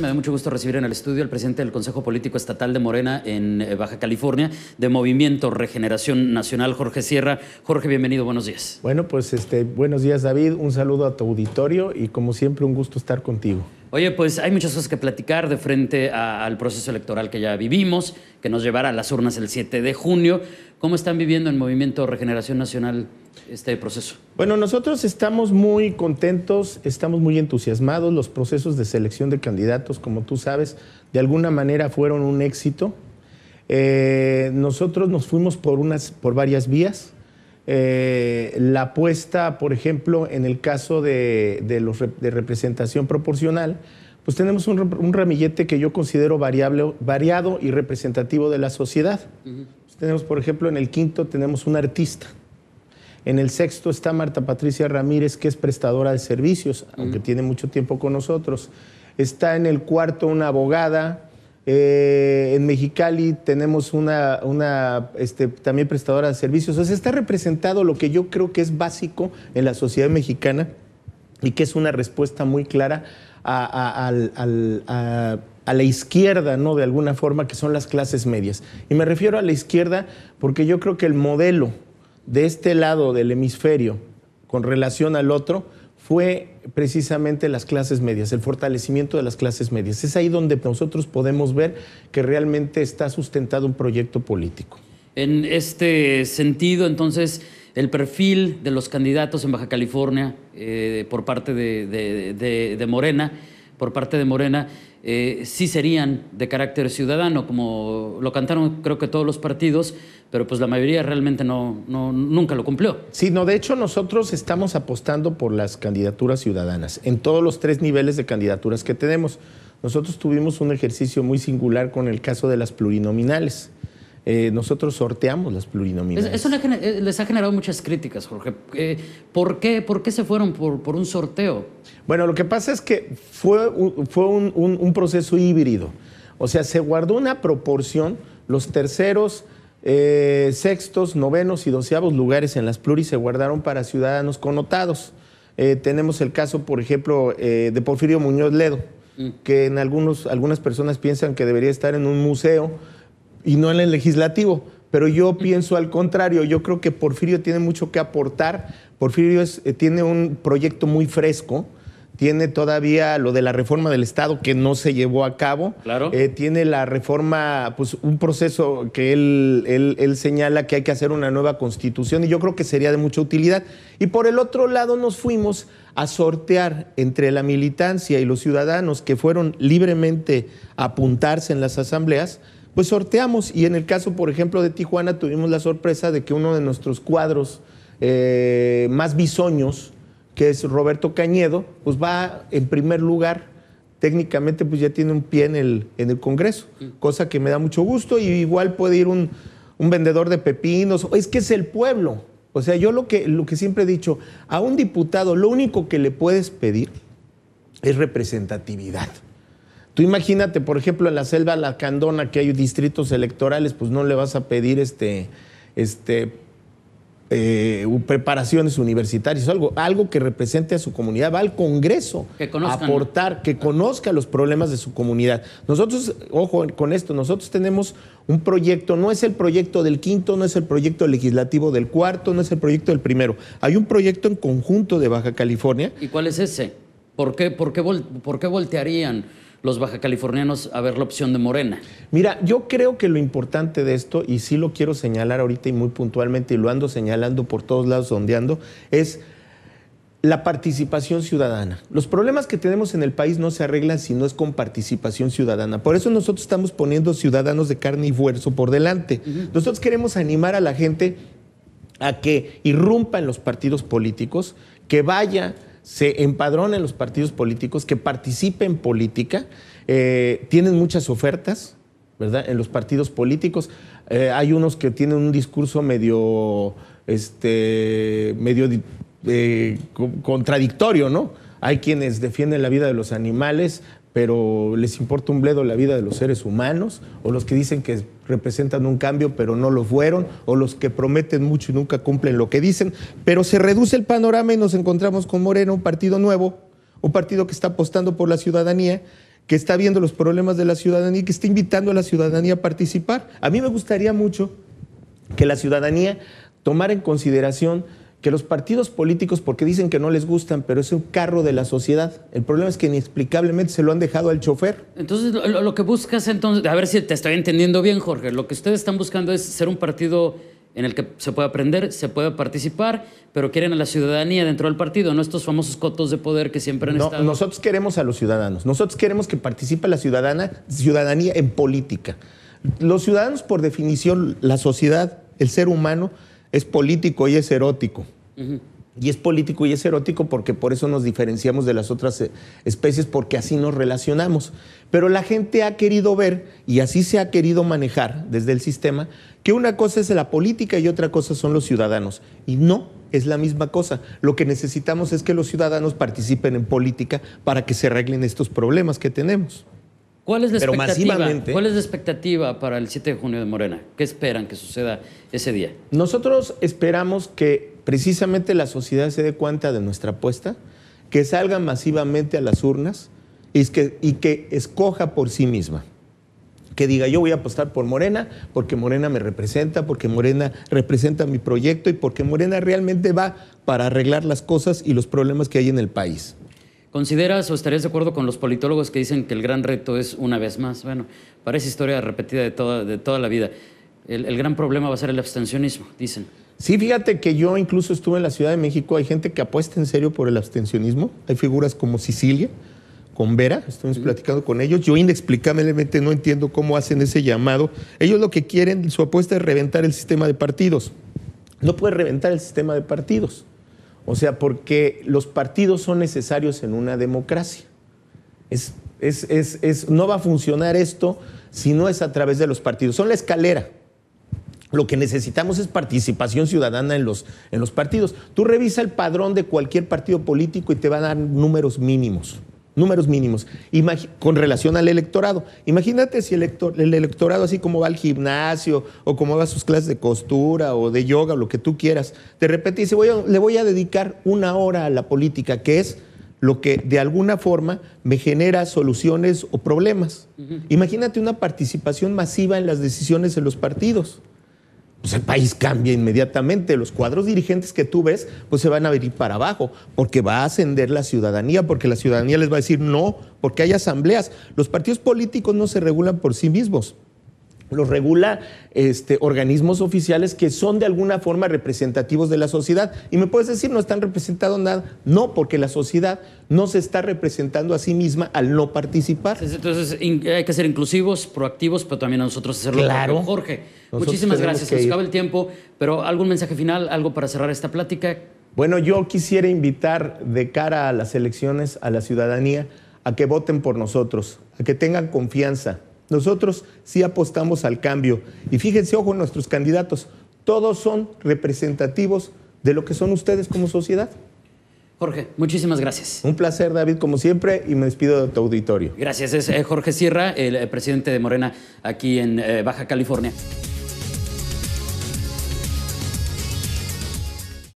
Me da mucho gusto recibir en el estudio al presidente del Consejo Político Estatal de Morena en eh, Baja California, de Movimiento Regeneración Nacional, Jorge Sierra. Jorge, bienvenido, buenos días. Bueno, pues este, buenos días, David. Un saludo a tu auditorio y como siempre, un gusto estar contigo. Oye, pues hay muchas cosas que platicar de frente al proceso electoral que ya vivimos, que nos llevará a las urnas el 7 de junio. ¿Cómo están viviendo el Movimiento Regeneración Nacional este proceso? Bueno, nosotros estamos muy contentos, estamos muy entusiasmados. Los procesos de selección de candidatos, como tú sabes, de alguna manera fueron un éxito. Eh, nosotros nos fuimos por, unas, por varias vías. Eh, la apuesta, por ejemplo, en el caso de, los, representación proporcional, pues tenemos un, ramillete que yo considero variado y representativo de la sociedad. tenemos, por ejemplo, en el quinto tenemos un artista. En el sexto está Marta Patricia Ramírez, que es prestadora de servicios, aunque tiene mucho tiempo con nosotros. Está en el cuarto una abogada. Eh, en Mexicali tenemos una, una este, también prestadora de servicios. O sea, está representado lo que yo creo que es básico en la sociedad mexicana y que es una respuesta muy clara a, a, la izquierda, ¿no? De alguna forma, que son las clases medias. Y me refiero a la izquierda porque yo creo que el modelo de este lado del hemisferio con relación al otro fue precisamente las clases medias, el fortalecimiento de las clases medias. Es ahí donde nosotros podemos ver que realmente está sustentado un proyecto político. En este sentido, entonces, el perfil de los candidatos en Baja California eh, por parte de Morena por parte de Morena eh, sí serían de carácter ciudadano, como lo cantaron creo que todos los partidos, pero pues la mayoría realmente no, no, nunca lo cumplió. Sí, no, de hecho nosotros estamos apostando por las candidaturas ciudadanas, en todos los tres niveles de candidaturas que tenemos. Nosotros tuvimos un ejercicio muy singular con el caso de las plurinominales. Eh, nosotros sorteamos las plurinominales. Eso eh, les ha generado muchas críticas, Jorge. Eh, ¿por, qué, ¿Por qué se fueron por, por, un sorteo? Bueno, lo que pasa es que fue, un, fue un, proceso híbrido. O sea, se guardó una proporción, los terceros, sextos, novenos y doceavos lugares en las pluris se guardaron para ciudadanos connotados. tenemos el caso, por ejemplo, de Porfirio Muñoz Ledo, mm. que en algunos, algunas personas piensan que debería estar en un museo y no en el legislativo. Pero yo pienso al contrario, yo creo que Porfirio tiene mucho que aportar. Porfirio eh, tiene un proyecto muy fresco, tiene todavía lo de la reforma del Estado que no se llevó a cabo. Claro. Eh, tiene la reforma, pues un proceso que él, él, él, señala que hay que hacer una nueva constitución y yo creo que sería de mucha utilidad. Y por el otro lado nos fuimos a sortear entre la militancia y los ciudadanos que fueron libremente a apuntarse en las asambleas pues sorteamos y en el caso, por ejemplo, de Tijuana tuvimos la sorpresa de que uno de nuestros cuadros eh, más bisoños, que es Roberto Cañedo, pues va en primer lugar. Técnicamente, pues ya tiene un pie en el, Congreso, cosa que me da mucho gusto. Y igual puede ir un, vendedor de pepinos. Es que es el pueblo. O sea, yo lo que, lo que siempre he dicho, a un diputado lo único que le puedes pedir es representatividad imagínate, por ejemplo, en la selva La Candona, que hay distritos electorales, pues no le vas a pedir este, este, eh, preparaciones universitarias, algo, algo que represente a su comunidad, va al Congreso a aportar, que conozca los problemas de su comunidad. Nosotros, ojo con esto, nosotros tenemos un proyecto, no es el proyecto del quinto, no es el proyecto legislativo del cuarto, no es el proyecto del primero. Hay un proyecto en conjunto de Baja California. ¿Y cuál es ese? ¿Por qué, por qué, por qué voltearían? los bajacalifornianos a ver la opción de Morena? Mira, yo creo que lo importante de esto, y sí lo quiero señalar ahorita y muy puntualmente, y lo ando señalando por todos lados, ondeando es la participación ciudadana. Los problemas que tenemos en el país no se arreglan si no es con participación ciudadana. Por eso nosotros estamos poniendo ciudadanos de carne y fuerzo por delante. Nosotros queremos animar a la gente a que irrumpa en los partidos políticos, que vaya se empadronen los partidos políticos, que participen en política. Eh, tienen muchas ofertas, ¿verdad? En los partidos políticos. Eh, hay unos que tienen un discurso medio, este, medio eh, contradictorio, ¿no? Hay quienes defienden la vida de los animales, pero les importa un bledo la vida de los seres humanos, o los que dicen que representan un cambio, pero no lo fueron, o los que prometen mucho y nunca cumplen lo que dicen. Pero se reduce el panorama y nos encontramos con Moreno, un partido nuevo, un partido que está apostando por la ciudadanía, que está viendo los problemas de la ciudadanía y que está invitando a la ciudadanía a participar. A mí me gustaría mucho que la ciudadanía tomara en consideración que los partidos políticos, porque dicen que no les gustan, pero es un carro de la sociedad. El problema es que inexplicablemente se lo han dejado al chofer. Entonces, lo, que buscas entonces, a ver si te estoy entendiendo bien, Jorge, lo que ustedes están buscando es ser un partido en el que se puede aprender, se puede participar, pero quieren a la ciudadanía dentro del partido, no estos famosos cotos de poder que siempre han no, Nosotros queremos a los ciudadanos, nosotros queremos que participe la ciudadana, ciudadanía en política. Los ciudadanos, por definición, la sociedad, el ser humano, es político y es erótico. Y es político y es erótico porque por eso nos diferenciamos de las otras eh, especies, porque así nos relacionamos. Pero la gente ha querido ver, y así se ha querido manejar desde el sistema, que una cosa es la política y otra cosa son los ciudadanos. Y no, es la misma cosa. Lo que necesitamos es que los ciudadanos participen en política para que se arreglen estos problemas que tenemos. ¿Cuál es, la expectativa? ¿Cuál es la expectativa para el 7 de junio de Morena? ¿Qué esperan que suceda ese día? Nosotros esperamos que precisamente la sociedad se dé cuenta de nuestra apuesta, que salga masivamente a las urnas y que, y que escoja por sí misma que diga yo voy a apostar por Morena porque Morena me representa, porque Morena representa mi proyecto y porque Morena realmente va para arreglar las cosas y los problemas que hay en el país. ¿Consideras o estarías de acuerdo con los politólogos que dicen que el gran reto es una vez más? Bueno, parece historia repetida de toda, de toda la vida. El, gran problema va a ser el abstencionismo, dicen. Sí, fíjate que yo incluso estuve en la Ciudad de México, hay gente que apuesta en serio por el abstencionismo, hay figuras como Sicilia, con Vera, estuvimos platicando con ellos, yo inexplicablemente no entiendo cómo hacen ese llamado. Ellos lo que quieren, su apuesta es reventar el sistema de partidos. No puede reventar el sistema de partidos. O sea, porque los partidos son necesarios en una democracia. Es, es, es, es, no va a funcionar esto si no es a través de los partidos. Son la escalera. Lo que necesitamos es participación ciudadana en los, en los partidos. Tú revisa el padrón de cualquier partido político y te van a dar números mínimos números mínimos, con relación al electorado. Imagínate si el, electorado, así como va al gimnasio o como va a sus clases de costura o de yoga o lo que tú quieras, de repente dice, voy le voy a dedicar una hora a la política, que es lo que de alguna forma me genera soluciones o problemas. Imagínate una participación masiva en las decisiones de los partidos pues el país cambia inmediatamente. Los cuadros dirigentes que tú ves, pues se van a venir para abajo, porque va a ascender la ciudadanía, porque la ciudadanía les va a decir no, porque hay asambleas. Los partidos políticos no se regulan por sí mismos lo regula este, organismos oficiales que son de alguna forma representativos de la sociedad. Y me puedes decir, no están representados nada. No, porque la sociedad no se está representando a sí misma al no participar. Entonces hay que ser inclusivos, proactivos, pero también a nosotros hacerlo. Claro. Jorge, muchísimas gracias. nos acaba el tiempo, pero ¿algún mensaje final, algo para cerrar esta plática? Bueno, yo quisiera invitar de cara a las elecciones a la ciudadanía a que voten por nosotros, a que tengan confianza nosotros sí apostamos al cambio. Y fíjense, ojo, nuestros candidatos, todos son representativos de lo que son ustedes como sociedad. Jorge, muchísimas gracias. Un placer, David, como siempre, y me despido de tu auditorio. Gracias, es eh, Jorge Sierra, el eh, presidente de Morena aquí en eh, Baja California.